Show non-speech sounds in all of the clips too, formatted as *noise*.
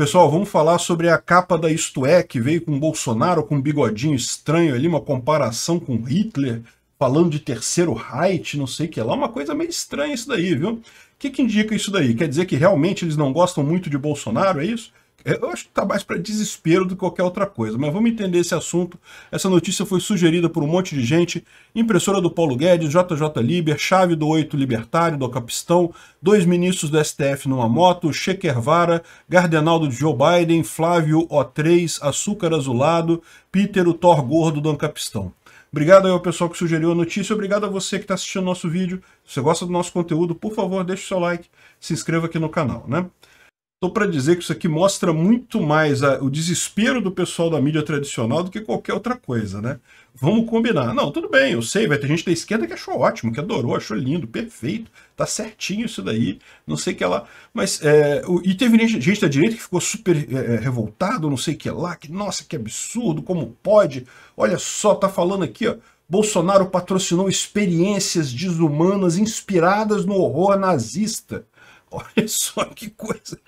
Pessoal, vamos falar sobre a capa da Isto É, que veio com Bolsonaro, com um bigodinho estranho ali, uma comparação com Hitler, falando de terceiro Reich, não sei o que lá. Uma coisa meio estranha isso daí, viu? O que, que indica isso daí? Quer dizer que realmente eles não gostam muito de Bolsonaro, é isso? É, eu acho que está mais para desespero do que qualquer outra coisa, mas vamos entender esse assunto. Essa notícia foi sugerida por um monte de gente: impressora do Paulo Guedes, JJ Liber, chave do Oito Libertário, do Capistão, dois ministros do STF numa moto, Chequervara, Gardenaldo de Joe Biden, Flávio O3, Açúcar Azulado, Peter o Thor Gordo do Ancapistão. Obrigado ao pessoal que sugeriu a notícia, obrigado a você que está assistindo nosso vídeo. Se você gosta do nosso conteúdo, por favor, deixe o seu like, se inscreva aqui no canal, né? Estou para dizer que isso aqui mostra muito mais a, o desespero do pessoal da mídia tradicional do que qualquer outra coisa, né? Vamos combinar. Não, tudo bem, eu sei, vai ter gente da esquerda que achou ótimo, que adorou, achou lindo, perfeito, tá certinho isso daí, não sei o que lá. Mas, é, o, e teve gente, da direita que ficou super é, é, revoltado, não sei o que lá, que nossa, que absurdo, como pode? Olha só, tá falando aqui, ó. Bolsonaro patrocinou experiências desumanas inspiradas no horror nazista Olha só que coisa.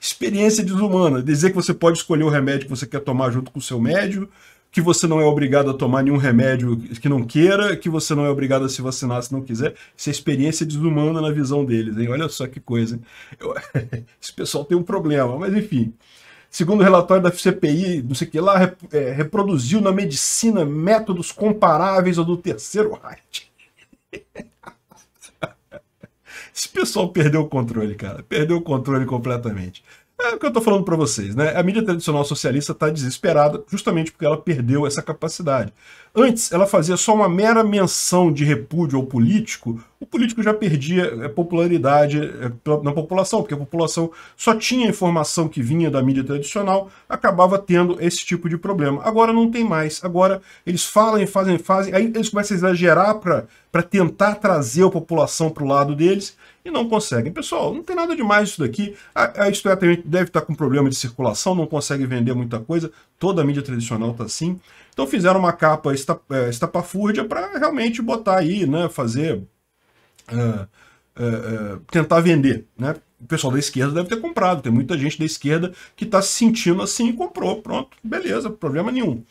Experiência desumana. Dizer que você pode escolher o remédio que você quer tomar junto com o seu médico, que você não é obrigado a tomar nenhum remédio que não queira, que você não é obrigado a se vacinar se não quiser. Isso é experiência desumana na visão deles, hein? Olha só que coisa. Eu... *laughs* Esse pessoal tem um problema, mas enfim. Segundo o relatório da CPI, não sei o que lá, rep... é, reproduziu na medicina métodos comparáveis ao do terceiro Reich. *laughs* Esse pessoal perdeu o controle, cara. Perdeu o controle completamente. É o que eu estou falando para vocês, né? A mídia tradicional socialista está desesperada justamente porque ela perdeu essa capacidade. Antes, ela fazia só uma mera menção de repúdio ao político, o político já perdia é, popularidade é, na população, porque a população só tinha informação que vinha da mídia tradicional, acabava tendo esse tipo de problema. Agora não tem mais. Agora eles falam, fazem, fazem, aí eles começam a exagerar para tentar trazer a população para o lado deles, e não conseguem. Pessoal, não tem nada demais isso daqui. A, a Estúdio deve estar com problema de circulação, não consegue vender muita coisa. Toda a mídia tradicional está assim. Então fizeram uma capa é, estapafúrdia para realmente botar aí, né, fazer... Uh, uh, uh, tentar vender, né? o pessoal da esquerda deve ter comprado. Tem muita gente da esquerda que está se sentindo assim e comprou. Pronto, beleza, problema nenhum.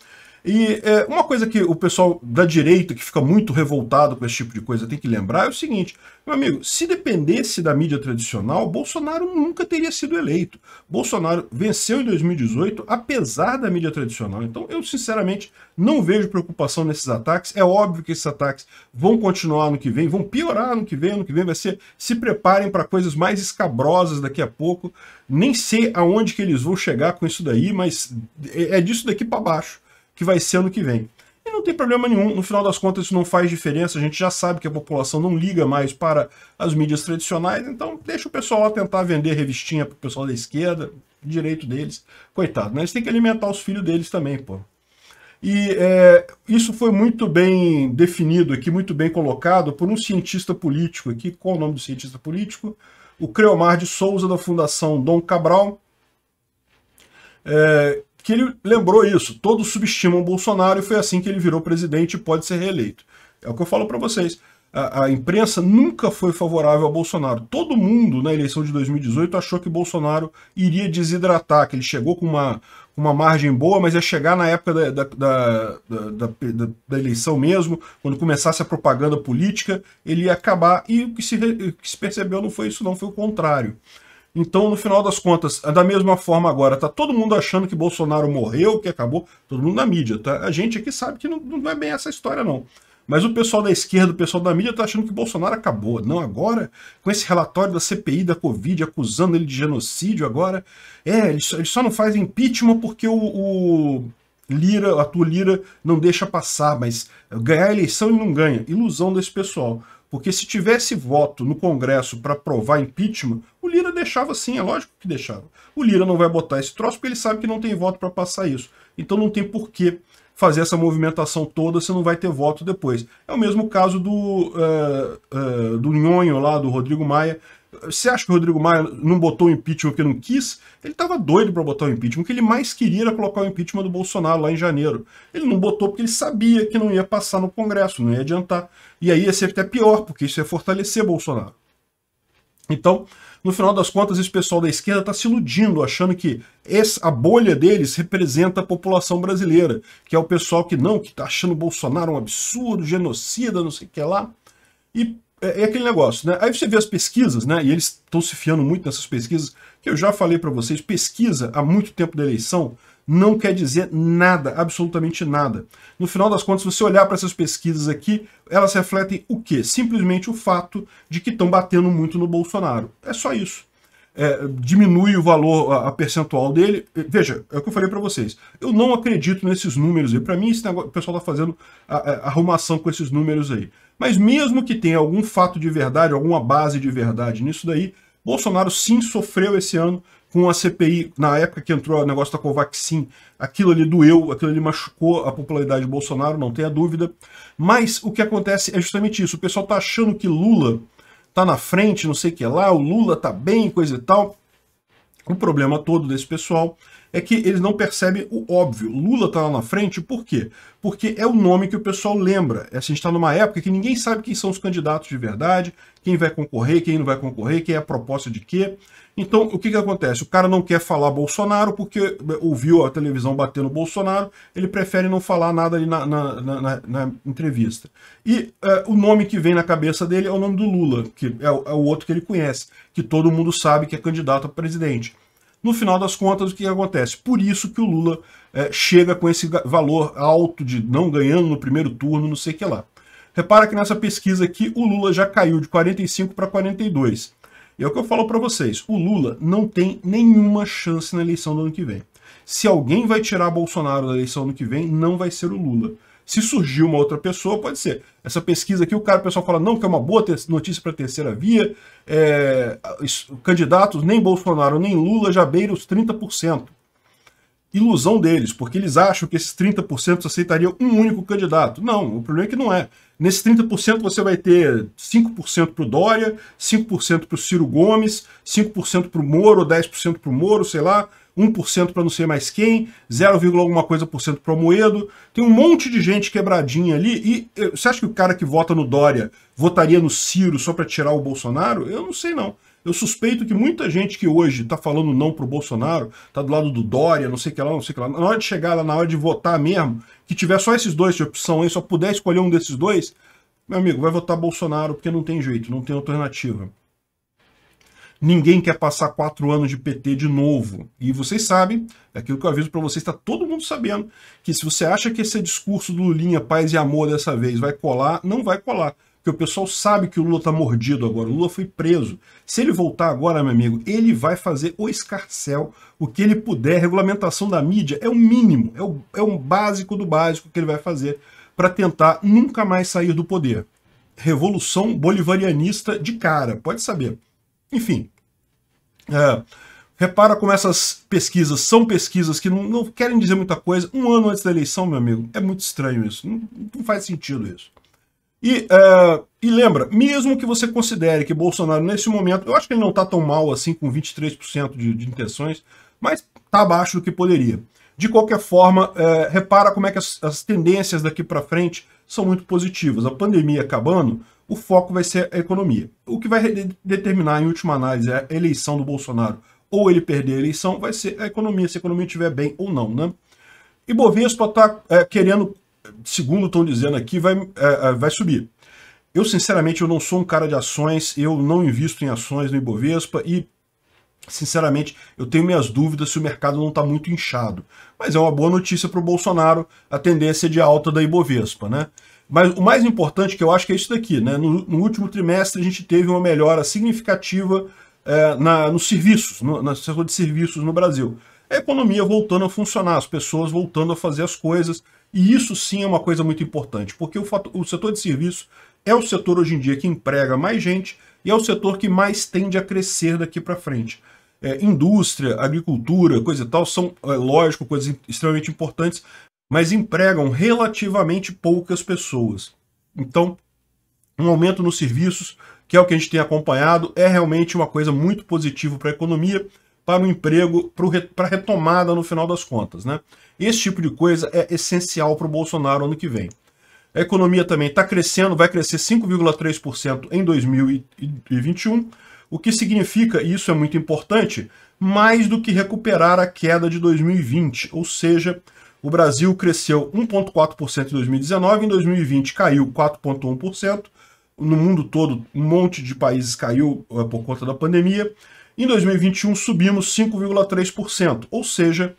E é, uma coisa que o pessoal da direita, que fica muito revoltado com esse tipo de coisa, tem que lembrar é o seguinte: meu amigo, se dependesse da mídia tradicional, Bolsonaro nunca teria sido eleito. Bolsonaro venceu em 2018, apesar da mídia tradicional. Então, eu sinceramente não vejo preocupação nesses ataques. É óbvio que esses ataques vão continuar no que vem, vão piorar no que vem, no que vem vai ser. Se preparem para coisas mais escabrosas daqui a pouco. Nem sei aonde que eles vão chegar com isso daí, mas é, é disso daqui para baixo que vai ser ano que vem. E não tem problema nenhum, no final das contas isso não faz diferença, a gente já sabe que a população não liga mais para as mídias tradicionais, então deixa o pessoal lá tentar vender revistinha para o pessoal da esquerda, direito deles. Coitado, né? Eles têm que alimentar os filhos deles também, pô. E é, isso foi muito bem definido aqui, muito bem colocado por um cientista político aqui. Qual o nome do cientista político? O Creomar de Souza, da Fundação Dom Cabral. É, que ele lembrou isso. Todos subestimam Bolsonaro e foi assim que ele virou presidente e pode ser reeleito. É o que eu falo para vocês. A, a, imprensa nunca foi favorável a Bolsonaro. Todo mundo na eleição de 2018 achou que Bolsonaro iria desidratar, que ele chegou com uma, uma margem boa, mas ia chegar na época da, da, da, da, da eleição mesmo, quando começasse a propaganda política, ele ia acabar. E o que se, o que se percebeu não foi isso, não, foi o contrário. Então, no final das contas, é da mesma forma agora, tá todo mundo achando que Bolsonaro morreu, que acabou, todo mundo na mídia, tá? A gente aqui sabe que não, não é bem essa história, não. Mas o pessoal da esquerda, o pessoal da mídia, tá achando que Bolsonaro acabou. Não, agora, com esse relatório da CPI da Covid, acusando ele de genocídio agora, é, ele só, ele só não faz impeachment porque o, o Lira, a tua Lira, não deixa passar, mas ganhar a eleição ele não ganha. Ilusão desse pessoal. Porque se tivesse voto no Congresso para aprovar impeachment, o Lira deixava sim, é lógico que deixava. O Lira não vai botar esse troço porque ele sabe que não tem voto para passar isso. Então não tem porquê fazer essa movimentação toda, se não vai ter voto depois. É o mesmo caso do, uh, uh, do Nhonho lá, do Rodrigo Maia, você acha que o Rodrigo Maia não botou o impeachment porque não quis? Ele estava doido para botar o impeachment. O que ele mais queria era colocar o impeachment do Bolsonaro lá em janeiro. Ele não botou porque ele sabia que não ia passar no Congresso, não ia adiantar. E aí ia ser até pior, porque isso ia fortalecer Bolsonaro. Então, no final das contas, esse pessoal da esquerda está se iludindo, achando que essa, a bolha deles representa a população brasileira, que é o pessoal que não, que está achando o Bolsonaro um absurdo, genocida, não sei o que lá. E é, é, aquele negócio, né? Aí você vê as pesquisas, né? E eles estão se fiando muito nessas pesquisas, que eu já falei para vocês, pesquisa há muito tempo da eleição não quer dizer nada, absolutamente nada. No final das contas, se você olhar para essas pesquisas aqui, elas refletem o quê? Simplesmente o fato de que estão batendo muito no Bolsonaro. É só isso é, diminui o valor, a, a, percentual dele. Veja, é o que eu falei para vocês. Eu não acredito nesses números aí. Para mim, esse negócio, o pessoal está fazendo a, a, arrumação com esses números aí. Mas mesmo que tenha algum fato de verdade, alguma base de verdade nisso daí, Bolsonaro sim sofreu esse ano com a CPI, na época que entrou o negócio da Covaxin, aquilo ali doeu, aquilo ali machucou a popularidade de Bolsonaro, não tenha dúvida. Mas o que acontece é justamente isso. O pessoal está achando que Lula tá na frente, não sei o que lá, o Lula tá bem, coisa e tal. O problema todo desse pessoal é que eles não percebem o óbvio. Lula está lá na frente, por quê? Porque é o nome que o pessoal lembra. É assim, a gente está numa época que ninguém sabe quem são os candidatos de verdade, quem vai concorrer, quem não vai concorrer, quem é a proposta de quê. Então, o que, que acontece? O cara não quer falar Bolsonaro porque ouviu a televisão bater no Bolsonaro, ele prefere não falar nada ali na, na, na, na entrevista. E é, o nome que vem na cabeça dele é o nome do Lula, que é, é o outro que ele conhece, que todo mundo sabe que é candidato a presidente. No final das contas, o que acontece? Por isso que o Lula é, chega com esse valor alto de não ganhando no primeiro turno, não sei o que lá. Repara que nessa pesquisa aqui, o Lula já caiu de 45 para 42. E é o que eu falo para vocês, o Lula não tem nenhuma chance na eleição do ano que vem. Se alguém vai tirar Bolsonaro da eleição do ano que vem, não vai ser o Lula. Se surgir uma outra pessoa, pode ser. Essa pesquisa aqui, o cara, o pessoal fala, não, que é uma boa notícia para a terceira via. É, candidatos, nem Bolsonaro, nem Lula, já beira os 30% ilusão deles, porque eles acham que esses 30% aceitariam um único candidato. Não, o problema é que não é. Nesses 30% você vai ter 5% para o Dória, 5% para o Ciro Gomes, 5% para o Moro, 10% para o Moro, sei lá, 1% para não sei mais quem, 0, alguma coisa por cento para o Moedo. Tem um monte de gente quebradinha ali. E eh, você acha que o cara que vota no Dória votaria no Ciro só para tirar o Bolsonaro? Eu não sei não. Eu suspeito que muita gente que hoje está falando não pro Bolsonaro, tá do lado do Dória, não sei o que lá, não sei o que lá, na hora de chegar lá, na hora de votar mesmo, que tiver só esses dois de opção aí, só puder escolher um desses dois, meu amigo, vai votar Bolsonaro porque não tem jeito, não tem alternativa. Ninguém quer passar quatro anos de PT de novo. E vocês sabem, é aquilo que eu aviso para vocês, está todo mundo sabendo, que se você acha que esse discurso do Lulinha, paz e amor dessa vez, vai colar, não vai colar. Porque o pessoal sabe que o Lula está mordido agora, o Lula foi preso. Se ele voltar agora, meu amigo, ele vai fazer o escarcel, o que ele puder. Regulamentação da mídia é o mínimo, é o, é o básico do básico que ele vai fazer para tentar nunca mais sair do poder. Revolução bolivarianista de cara, pode saber. Enfim, é, repara como essas pesquisas são pesquisas que não, não, querem dizer muita coisa. Um ano antes da eleição, meu amigo, é muito estranho isso. não, não faz sentido isso. E, uh, e, lembra, mesmo que você considere que Bolsonaro, nesse momento, eu acho que ele não está tão mal assim, com 23% de, de intenções, mas está abaixo do que poderia. De qualquer forma, uh, repara como é que as, as tendências daqui para frente são muito positivas. A pandemia acabando, o foco vai ser a economia. O que vai determinar, em última análise, é a eleição do Bolsonaro ou ele perder a eleição, vai ser a economia, se a economia estiver bem ou não, né? E Bovespa está é, querendo segundo estão dizendo aqui, vai, é, é, vai subir. Eu, sinceramente, eu não sou um cara de ações, eu não invisto em ações no Ibovespa e, sinceramente, eu tenho minhas dúvidas se o mercado não está muito inchado. Mas é uma boa notícia para o Bolsonaro a tendência é de alta da Ibovespa, né? Mas o mais importante que eu acho que é isso daqui, né? No, no último trimestre a gente teve uma melhora significativa é, na, nos serviços, no, na setor de serviços no Brasil. A economia voltando a funcionar, as pessoas voltando a fazer as coisas, e isso sim é uma coisa muito importante, porque o, fator, o setor de serviço é o setor hoje em dia que emprega mais gente e é o setor que mais tende a crescer daqui para frente. É, indústria, agricultura, coisa e tal, são, é, lógico, coisas extremamente importantes, mas empregam relativamente poucas pessoas. Então, um aumento nos serviços, que é o que a gente tem acompanhado, é realmente uma coisa muito positiva para a economia para o emprego, para a retomada no final das contas. Né? Esse tipo de coisa é essencial para o Bolsonaro ano que vem. A economia também está crescendo, vai crescer 5,3% em 2021, o que significa, e isso é muito importante, mais do que recuperar a queda de 2020, ou seja, o Brasil cresceu 1,4% em 2019, em 2020 caiu 4,1%, no mundo todo um monte de países caiu eh, por conta da pandemia, em 2021, subimos 5,3%, ou seja,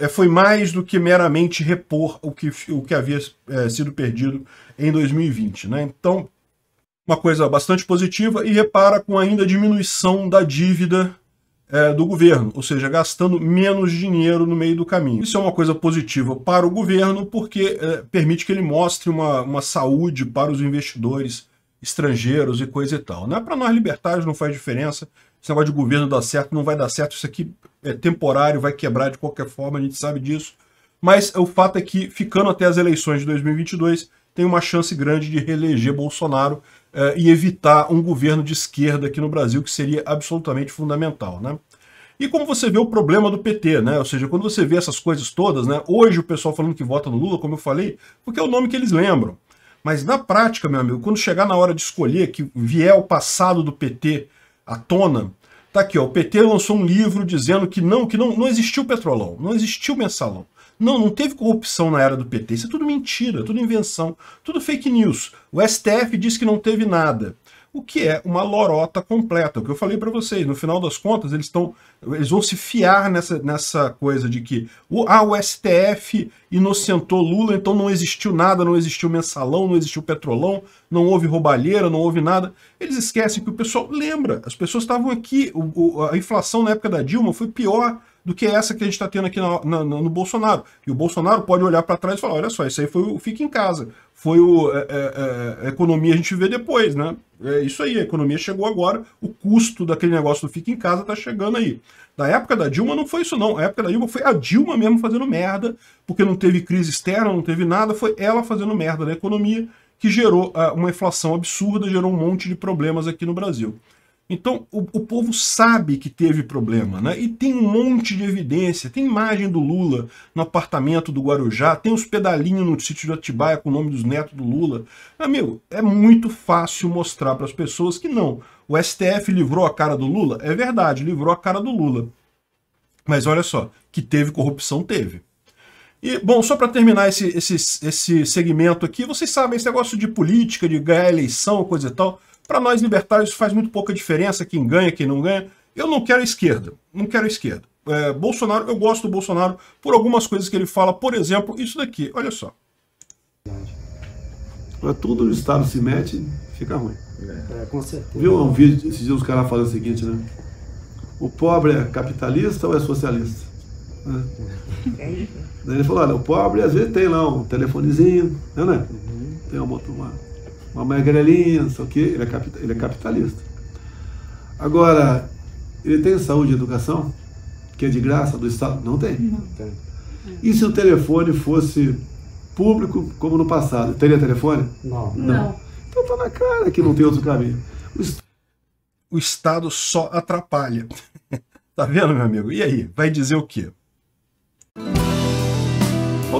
é, foi mais do que meramente repor o que, o que havia é, sido perdido em 2020. Né? Então, uma coisa bastante positiva e repara com ainda diminuição da dívida é, do governo, ou seja, gastando menos dinheiro no meio do caminho. Isso é uma coisa positiva para o governo porque é, permite que ele mostre uma, uma saúde para os investidores estrangeiros e coisa e tal. Né? Para nós libertários não faz diferença esse negócio de governo dar certo, não vai dar certo, isso aqui é temporário, vai quebrar de qualquer forma, a gente sabe disso. Mas o fato é que, ficando até as eleições de 2022, tem uma chance grande de reeleger Bolsonaro eh, e evitar um governo de esquerda aqui no Brasil, que seria absolutamente fundamental. Né? E como você vê o problema do PT, né? Ou seja, quando você vê essas coisas todas, né? Hoje o pessoal falando que vota no Lula, como eu falei, porque é o nome que eles lembram. Mas na prática, meu amigo, quando chegar na hora de escolher, que vier o passado do PT à tona. Tá aqui, ó, o PT lançou um livro dizendo que não, que não, não existiu petrolão, não existiu mensalão. Não, não teve corrupção na era do PT. Isso é tudo mentira, tudo invenção, tudo fake news. O STF diz que não teve nada o que é uma lorota completa. O que eu falei para vocês, no final das contas, eles estão eles vão se fiar nessa, nessa coisa de que o, ah, o STF inocentou Lula, então não existiu nada, não existiu mensalão, não existiu petrolão, não houve roubalheira, não houve nada. Eles esquecem que o pessoal lembra, as pessoas estavam aqui, o, o, a inflação na época da Dilma foi pior do que essa que a gente está tendo aqui no, no, no, Bolsonaro. E o Bolsonaro pode olhar para trás e falar: olha só, isso aí foi o fica em casa, foi o é, é, é economia a gente vê depois, né? É isso aí, a economia chegou agora, o custo daquele negócio do fica em casa está chegando aí. Na época da Dilma não foi isso não, a época da Dilma foi a Dilma mesmo fazendo merda, porque não teve crise externa, não teve nada, foi ela fazendo merda da economia que gerou uh, uma inflação absurda, gerou um monte de problemas aqui no Brasil. Então, o, o, povo sabe que teve problema, né? E tem um monte de evidência. Tem imagem do Lula no apartamento do Guarujá, tem os pedalinhos no sítio de Atibaia com o nome dos netos do Lula. Amigo, é muito fácil mostrar para as pessoas que não. O STF livrou a cara do Lula? É verdade, livrou a cara do Lula. Mas olha só, que teve corrupção, teve. E, bom, só para terminar esse, esse, esse segmento aqui, vocês sabem, esse negócio de política, de ganhar eleição, coisa e tal. Para nós libertários faz muito pouca diferença quem ganha, quem não ganha. Eu não quero a esquerda, não quero a esquerda. É, Bolsonaro, eu gosto do Bolsonaro por algumas coisas que ele fala, por exemplo, isso daqui, olha só. Para tudo o Estado se mete, fica ruim. É, com certeza. Viu um vídeo esses dias os caras falando o seguinte, né? O pobre é capitalista ou é socialista? Né? É. Daí ele falou, olha, o pobre às vezes tem lá um telefonezinho, né? né? Uhum. Tem uma, uma, uma magrelinha, não sei o quê, ele é, ele é capitalista. Agora, ele tem saúde e educação, que é de graça do Estado? Não tem. Não tem. E se o telefone fosse público como no passado? Teria telefone? Não. Não. Então tá na cara que não tem outro caminho. O, est... o Estado só atrapalha. *laughs* tá vendo, meu amigo? E aí? Vai dizer o quê?